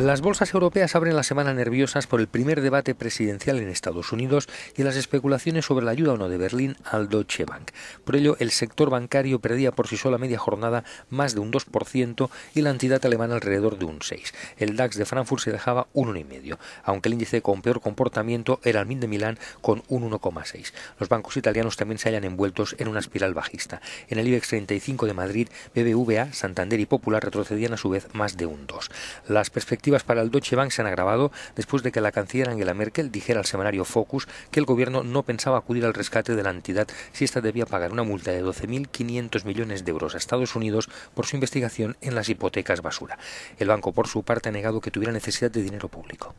Las bolsas europeas abren la semana nerviosas por el primer debate presidencial en Estados Unidos y las especulaciones sobre la ayuda o no de Berlín al Deutsche Bank. Por ello, el sector bancario perdía por sí sola media jornada más de un 2% y la entidad alemana alrededor de un 6%. El DAX de Frankfurt se dejaba un 1,5%, aunque el índice con peor comportamiento era el MIN de Milán con un 1,6%. Los bancos italianos también se hallan envueltos en una espiral bajista. En el IBEX 35 de Madrid, BBVA, Santander y Popular retrocedían a su vez más de un 2%. Las perspectivas perspectivas para el Deutsche Bank se han agravado después de que la canciller Angela Merkel dijera al semanario Focus que el gobierno no pensaba acudir al rescate de la entidad si ésta debía pagar una multa de 12.500 millones de euros a Estados Unidos por su investigación en las hipotecas basura. El banco, por su parte, ha negado que tuviera necesidad de dinero público.